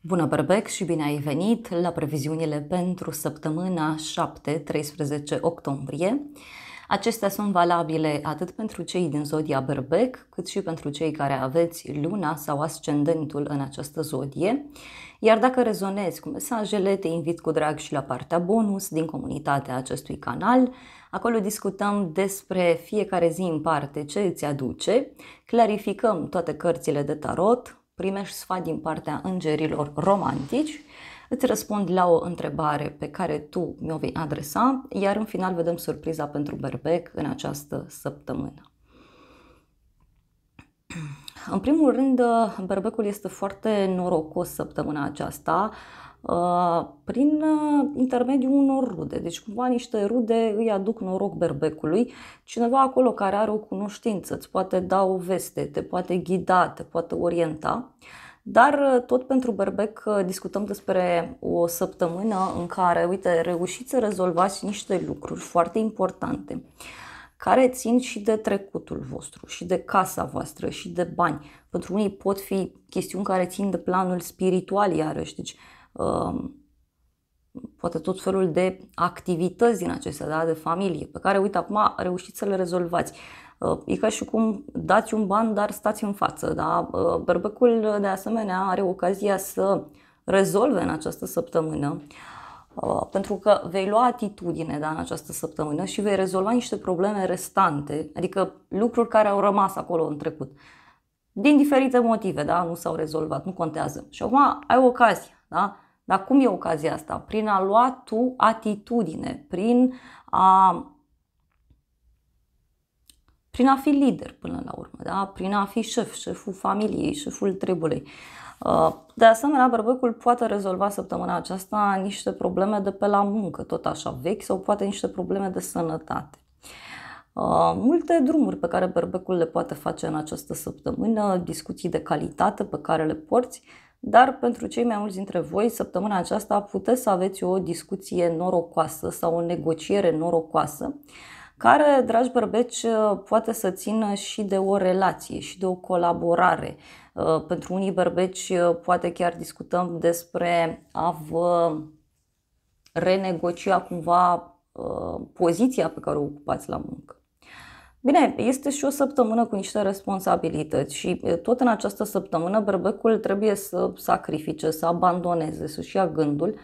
Bună Berbec și bine ai venit la previziunile pentru săptămâna 7-13 octombrie. Acestea sunt valabile atât pentru cei din zodia Berbec, cât și pentru cei care aveți luna sau ascendentul în această zodie. Iar dacă rezonezi cu mesajele, te invit cu drag și la partea bonus din comunitatea acestui canal. Acolo discutăm despre fiecare zi în parte ce îți aduce, clarificăm toate cărțile de tarot, primești sfat din partea îngerilor romantici, îți răspund la o întrebare pe care tu mi-o vei adresa, iar în final vedem surpriza pentru berbec în această săptămână. În primul rând, berbecul este foarte norocos săptămâna aceasta. Uh, prin uh, intermediul unor rude. Deci cumva niște rude îi aduc noroc berbecului. Cineva acolo care are o cunoștință, îți poate da o veste, te poate ghida, te poate orienta. Dar uh, tot pentru berbec discutăm despre o săptămână în care, uite, reușiți să rezolvați niște lucruri foarte importante care țin și de trecutul vostru, și de casa voastră, și de bani. Pentru unii pot fi chestiuni care țin de planul spiritual, iarăși. Deci Um, poate tot felul de activități din acestea, da, de familie, pe care, uite, acum reușiți să le rezolvați. Uh, e ca și cum dați un ban, dar stați în față. Da? Uh, berbecul, de asemenea, are ocazia să rezolve în această săptămână, uh, pentru că vei lua atitudine da, în această săptămână și vei rezolva niște probleme restante, adică lucruri care au rămas acolo în trecut. Din diferite motive, da? nu s-au rezolvat, nu contează. Și acum ai ocazia da? Dar cum e ocazia asta? Prin a lua tu atitudine, prin a, prin a fi lider până la urmă, da? prin a fi șef, șeful familiei, șeful trebului. Uh, de asemenea, berbecul poate rezolva săptămâna aceasta niște probleme de pe la muncă, tot așa vechi, sau poate niște probleme de sănătate. Uh, multe drumuri pe care berbecul le poate face în această săptămână, discuții de calitate pe care le porți, dar pentru cei mai mulți dintre voi, săptămâna aceasta puteți să aveți o discuție norocoasă sau o negociere norocoasă, care, dragi bărbeci, poate să țină și de o relație, și de o colaborare. Uh, pentru unii bărbeci, uh, poate chiar discutăm despre a vă renegocia cumva uh, poziția pe care o ocupați la muncă Bine, este și o săptămână cu niște responsabilități și tot în această săptămână berbecul trebuie să sacrifice, să abandoneze, să-și ia gândul,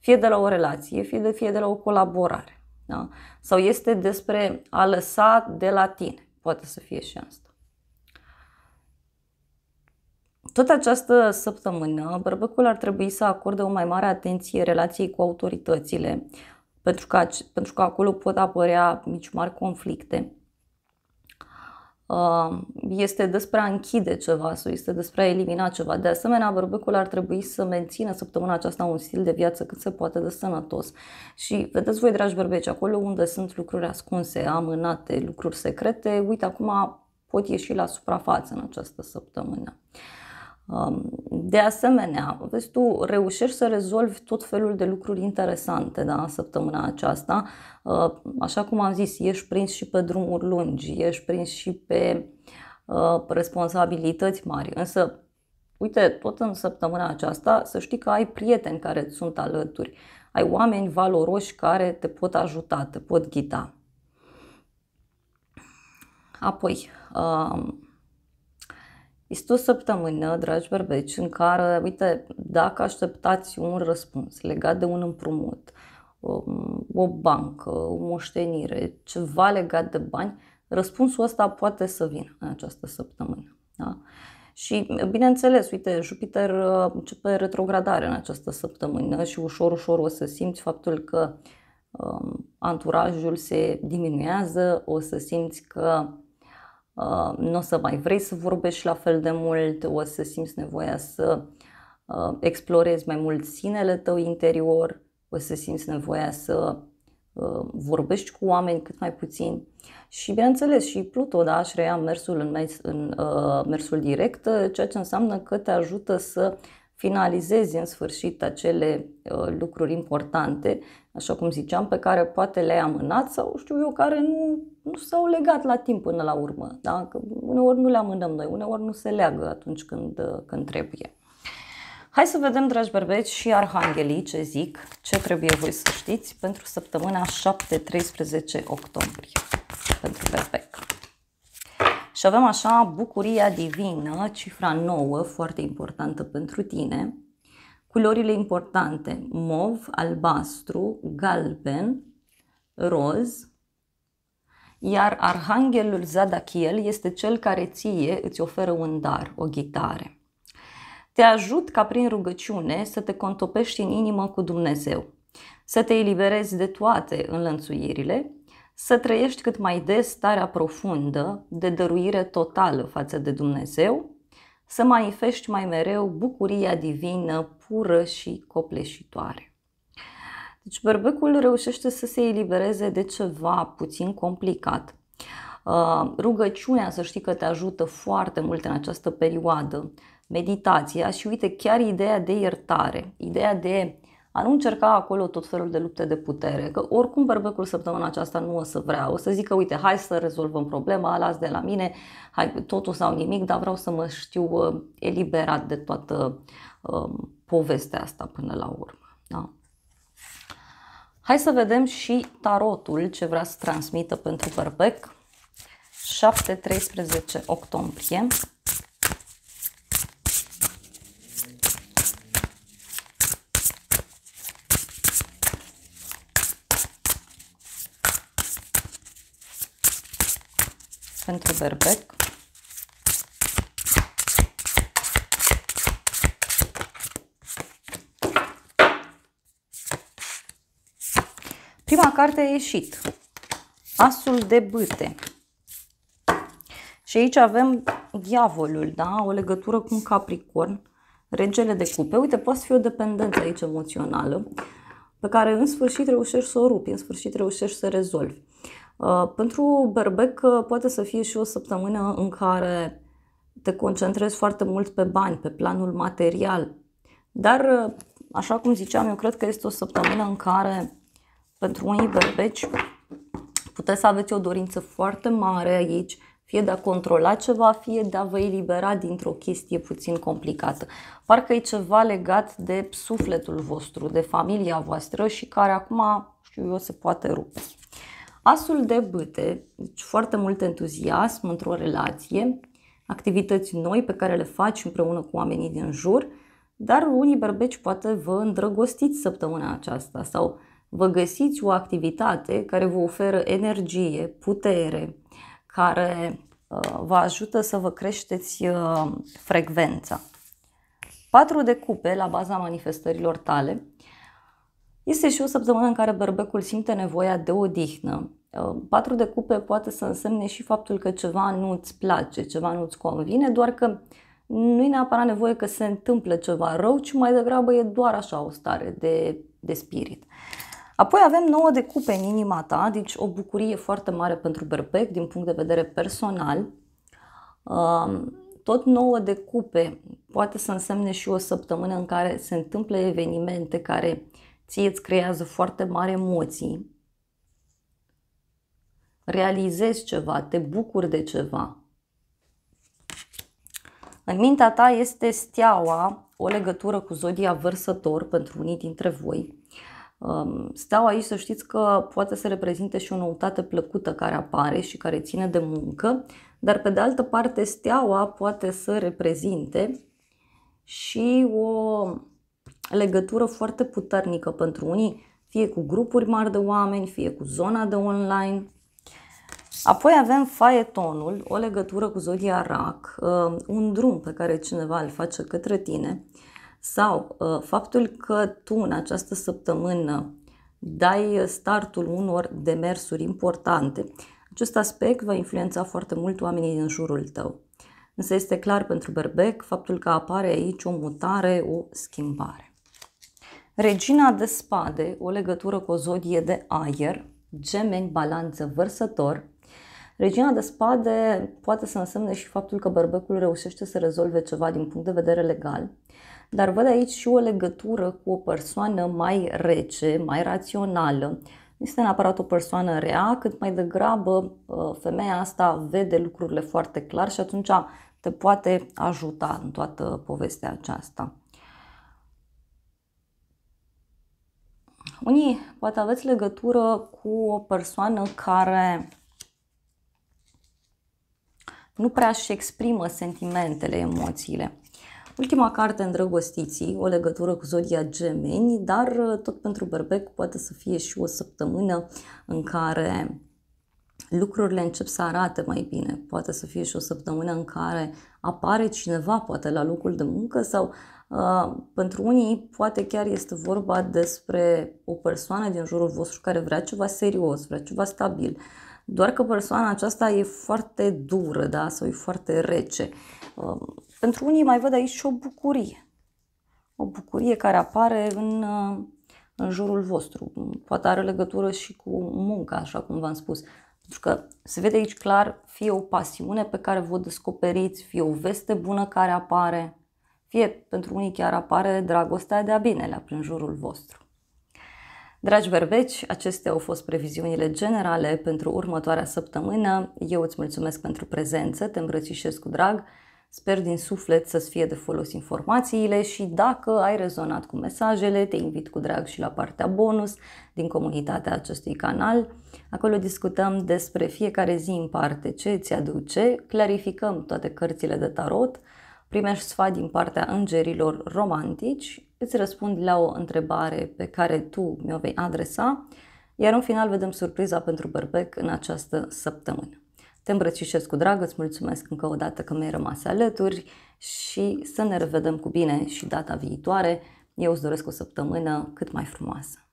fie de la o relație, fie de, fie de la o colaborare. Da? Sau este despre a lăsa de la tine. Poate să fie și asta. Tot această săptămână, bărbăcul ar trebui să acorde o mai mare atenție relației cu autoritățile, pentru că, pentru că acolo pot apărea mici mari conflicte. Uh, este despre a închide ceva sau este despre a elimina ceva. De asemenea, bărbecul ar trebui să mențină săptămâna aceasta un stil de viață cât se poate de sănătos. Și vedeți voi, dragi bărbeci, acolo unde sunt lucruri ascunse, amânate, lucruri secrete, uite, acum pot ieși la suprafață în această săptămână. Um, de asemenea, vezi tu, reușești să rezolvi tot felul de lucruri interesante da, săptămâna aceasta. Uh, așa cum am zis, ești prins și pe drumuri lungi, ești prins și pe uh, responsabilități mari, însă Uite, tot în săptămâna aceasta să știi că ai prieteni care îți sunt alături, ai oameni valoroși care te pot ajuta, te pot ghida. Apoi, um, este o săptămână, dragi berbeci, în care, uite, dacă așteptați un răspuns legat de un împrumut, um, o bancă, o moștenire, ceva legat de bani, răspunsul ăsta poate să vină în această săptămână. Da? Și, bineînțeles, uite, Jupiter uh, începe retrogradare în această săptămână și ușor, ușor o să simți faptul că um, anturajul se diminuează, o să simți că Uh, nu o să mai vrei să vorbești la fel de mult, o să simți nevoia să uh, explorezi mai mult sinele tău interior, o să simți nevoia să uh, vorbești cu oameni cât mai puțin. Și bineînțeles, și Pluto, da, și reia mersul în, mers, în uh, mersul direct, ceea ce înseamnă că te ajută să finalizezi în sfârșit acele uh, lucruri importante, așa cum ziceam, pe care poate le-ai amânat sau știu eu, care nu nu s-au legat la timp până la urmă. Da? Că uneori nu le amânăm noi, uneori nu se leagă atunci când, când trebuie. Hai să vedem, dragi berbeți, și arhanghelii ce zic, ce trebuie voi să știți pentru săptămâna 7-13 octombrie, pentru berbec. Și avem așa bucuria divină, cifra nouă, foarte importantă pentru tine, culorile importante, mov, albastru, galben, roz, iar arhanghelul Zadachiel este cel care ție îți oferă un dar, o ghitare. Te ajut ca prin rugăciune să te contopești în inimă cu Dumnezeu, să te eliberezi de toate înlănțuirile, să trăiești cât mai des starea profundă de dăruire totală față de Dumnezeu, să manifesti mai mereu bucuria divină pură și copleșitoare. Deci bărbecul reușește să se elibereze de ceva puțin complicat. Uh, rugăciunea, să știi că te ajută foarte mult în această perioadă. Meditația și uite chiar ideea de iertare, ideea de a nu încerca acolo tot felul de lupte de putere, că oricum bărbecul săptămâna aceasta nu o să vrea, o să zică, uite, hai să rezolvăm problema, las de la mine, hai, totul sau nimic, dar vreau să mă știu uh, eliberat de toată um, povestea asta până la urmă. Da? Hai să vedem și tarotul ce vrea să transmită pentru Berbec. 7-13 octombrie. Pentru Berbec. prima carte a ieșit. Asul de bâte. Și aici avem diavolul, da? O legătură cu un capricorn, regele de cupe. Uite, poate fi o dependență aici emoțională, pe care în sfârșit reușești să o rupi, în sfârșit reușești să rezolvi. Uh, pentru berbec uh, poate să fie și o săptămână în care te concentrezi foarte mult pe bani, pe planul material. Dar, uh, așa cum ziceam, eu cred că este o săptămână în care pentru unii berbeci puteți să aveți o dorință foarte mare aici, fie de a controla ceva, fie de a vă elibera dintr-o chestie puțin complicată. Parcă e ceva legat de sufletul vostru, de familia voastră și care acum, știu eu, se poate rupe. Asul de bâte, deci foarte mult entuziasm într-o relație, activități noi pe care le faci împreună cu oamenii din jur, dar unii berbeci poate vă îndrăgostiți săptămâna aceasta sau vă găsiți o activitate care vă oferă energie, putere, care uh, vă ajută să vă creșteți uh, frecvența. Patru de cupe la baza manifestărilor tale este și o săptămână în care berbecul simte nevoia de odihnă. Uh, patru de cupe poate să însemne și faptul că ceva nu-ți place, ceva nu-ți convine, doar că nu e neapărat nevoie că se întâmplă ceva rău, ci mai degrabă e doar așa o stare de, de spirit. Apoi avem 9 de cupe în inima ta, deci o bucurie foarte mare pentru berbec din punct de vedere personal. Tot 9 de cupe poate să însemne și o săptămână în care se întâmplă evenimente care ție îți creează foarte mari emoții, realizezi ceva, te bucuri de ceva. În mintea ta este steaua, o legătură cu zodia vărsător pentru unii dintre voi. Um, steaua aici să știți că poate să reprezinte și o noutate plăcută care apare și care ține de muncă, dar pe de altă parte steaua poate să reprezinte și o legătură foarte puternică pentru unii, fie cu grupuri mari de oameni, fie cu zona de online. Apoi avem faetonul, o legătură cu zodia RAC, um, un drum pe care cineva îl face către tine, sau ă, faptul că tu în această săptămână dai startul unor demersuri importante, acest aspect va influența foarte mult oamenii din jurul tău. Însă este clar pentru Berbec faptul că apare aici o mutare, o schimbare. Regina de spade, o legătură cu o zodie de aer, gemeni, balanță, vărsător. Regina de spade poate să însemne și faptul că berbecul reușește să rezolve ceva din punct de vedere legal, dar văd aici și o legătură cu o persoană mai rece, mai rațională. Nu este neapărat o persoană rea, cât mai degrabă uh, femeia asta vede lucrurile foarte clar și atunci te poate ajuta în toată povestea aceasta. Unii poate aveți legătură cu o persoană care nu prea își exprimă sentimentele, emoțiile. Ultima carte, Îndrăgostiții, o legătură cu zodia gemeni, dar uh, tot pentru Berbec poate să fie și o săptămână în care lucrurile încep să arate mai bine. Poate să fie și o săptămână în care apare cineva, poate la locul de muncă sau uh, pentru unii poate chiar este vorba despre o persoană din jurul vostru care vrea ceva serios, vrea ceva stabil. Doar că persoana aceasta e foarte dură da? sau e foarte rece. Uh, pentru unii mai văd aici și o bucurie. O bucurie care apare în, uh, în jurul vostru. Poate are legătură și cu munca, așa cum v-am spus. Pentru că se vede aici clar fie o pasiune pe care vă descoperiți, fie o veste bună care apare, fie pentru unii chiar apare dragostea de-a binelea prin jurul vostru. Dragi verbeci, acestea au fost previziunile generale pentru următoarea săptămână. Eu îți mulțumesc pentru prezență, te îmbrățișez cu drag Sper din suflet să-ți fie de folos informațiile și dacă ai rezonat cu mesajele, te invit cu drag și la partea bonus din comunitatea acestui canal. Acolo discutăm despre fiecare zi în parte ce îți aduce, clarificăm toate cărțile de tarot, primești sfat din partea îngerilor romantici, îți răspund la o întrebare pe care tu mi-o vei adresa, iar în final vedem surpriza pentru Bărbec în această săptămână. Te îmbrățișez cu drag, îți mulțumesc încă o dată că mi-ai rămas alături și să ne revedem cu bine și data viitoare. Eu îți doresc o săptămână cât mai frumoasă.